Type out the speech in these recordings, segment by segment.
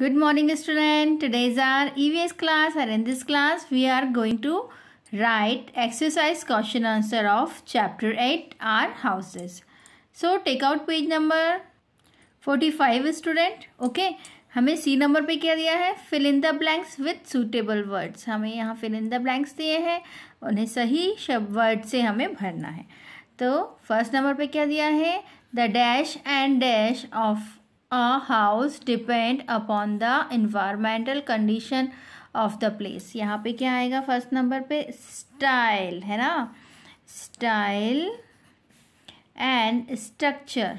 Good morning student. Today is our EVS class and in this class we are going to write exercise question answer of chapter 8 our houses. So take out page number 45 student. Okay. हमें सी number पे क्या दिया है fill in the blanks with suitable words हमें यहाँ fill in the blanks दिए हैं उन्हें सही शब्द वर्ड से हमें भरना है तो फर्स्ट नंबर पे क्या दिया है the dash and dash of a house depend upon the environmental condition of the place यहाँ पे क्या आएगा first number पे style है ना style and structure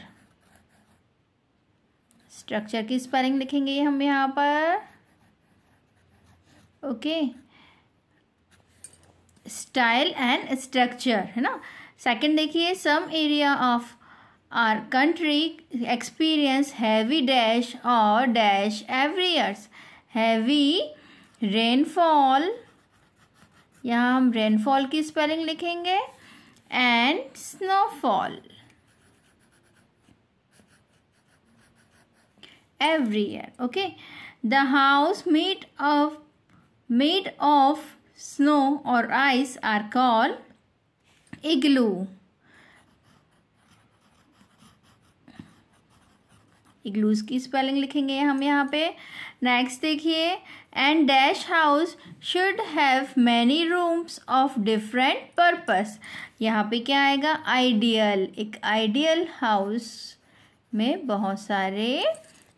structure की spelling लिखेंगे हम यहाँ पर okay style and structure है ना second देखिए some area of our country experience heavy dash or dash every years heavy rainfall यहाँ हम रेनफॉल की स्पेलिंग लिखेंगे and snowfall every year okay the house made of made of snow और ice are call igloo igloos की spelling लिखेंगे हम यहाँ पे नेक्स्ट देखिए and dash house should have many rooms of different purpose यहाँ पे क्या आएगा आइडियल एक आइडियल हाउस में बहुत सारे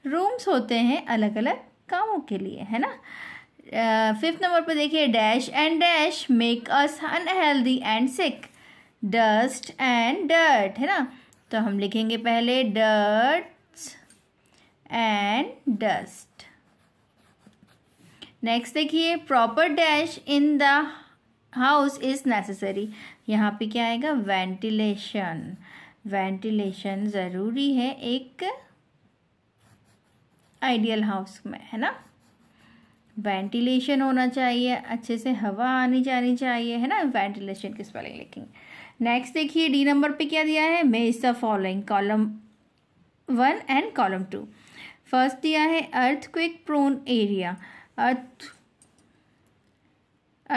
रूम्स होते हैं अलग अलग कामों के लिए है ना फिफ्थ नंबर पर देखिए dash and dash make us unhealthy and sick dust and dirt है ना तो हम लिखेंगे पहले डर्ट एंड डस्ट नेक्स्ट देखिए proper dash in the house is necessary यहाँ पे क्या आएगा वेंटिलेशन वेंटिलेशन ज़रूरी है एक आइडियल हाउस में है ना वेंटिलेशन होना चाहिए अच्छे से हवा आनी जानी चाहिए है ना वेंटिलेशन किस वाले लिखेंगे नेक्स्ट देखिए डी नंबर पे क्या दिया है may is the following column one and column two first दिया है earthquake prone area earth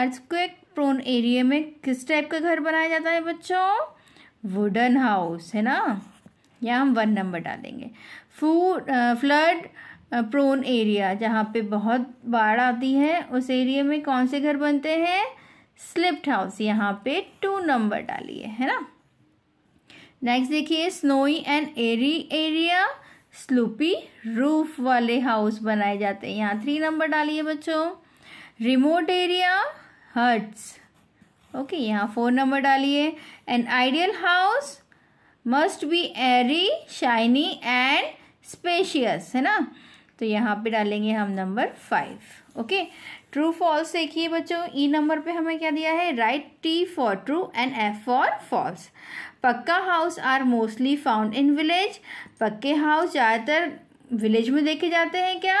earthquake prone area में किस टाइप का घर बनाया जाता है बच्चों वुडन हाउस है ना यहाँ हम वन नंबर डालेंगे फूड फ्लड प्रोन एरिया जहाँ पे बहुत बाढ़ आती है उस एरिया में कौन से घर बनते हैं स्लिप्ड हाउस यहाँ पे टू नंबर डालिए है ना नेक्स्ट देखिए snowy and airy area sloppy roof वाले हाउस बनाए जाते हैं यहाँ थ्री नंबर डालिए बच्चों रिमोट एरिया हट्स ओके यहाँ फोर नंबर डालिए an ideal house must be airy shiny and spacious है ना तो यहाँ पे डालेंगे हम number five okay true false देखिए बच्चों ई e नंबर पे हमें क्या दिया है write T for true and F for false pucca house are mostly found in village पक्के हाउस ज़्यादातर विलेज में देखे जाते हैं क्या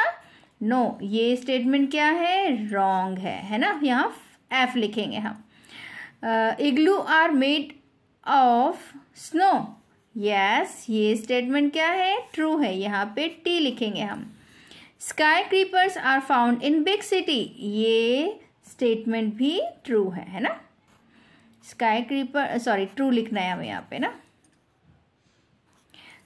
नो no, ये स्टेटमेंट क्या है रॉन्ग है है ना यहाँ एफ लिखेंगे हम igloo are made of snow yes ये स्टेटमेंट क्या है ट्रू है यहाँ पे टी लिखेंगे हम skyscrapers are found in big city ये स्टेटमेंट भी ट्रू है है ना स्काई क्रीपर सॉरी ट्रू लिखना है हमें यहाँ पे ना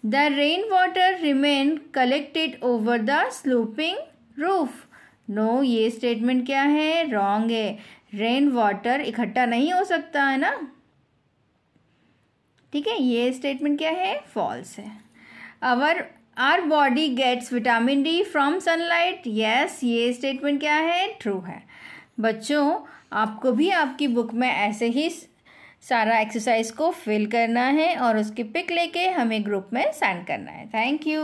the rain water remain collected over the sloping roof no ये स्टेटमेंट क्या है रॉन्ग है रेन वाटर इकट्ठा नहीं हो सकता है ना ठीक है ये स्टेटमेंट क्या है फॉल्स है our are body gets vitamin D from sunlight yes ये स्टेटमेंट क्या है ट्रू है बच्चों आपको भी आपकी बुक में ऐसे ही सारा एक्सरसाइज को फिल करना है और उसकी पिक लेके हमें ग्रुप में सेंड करना है थैंक यू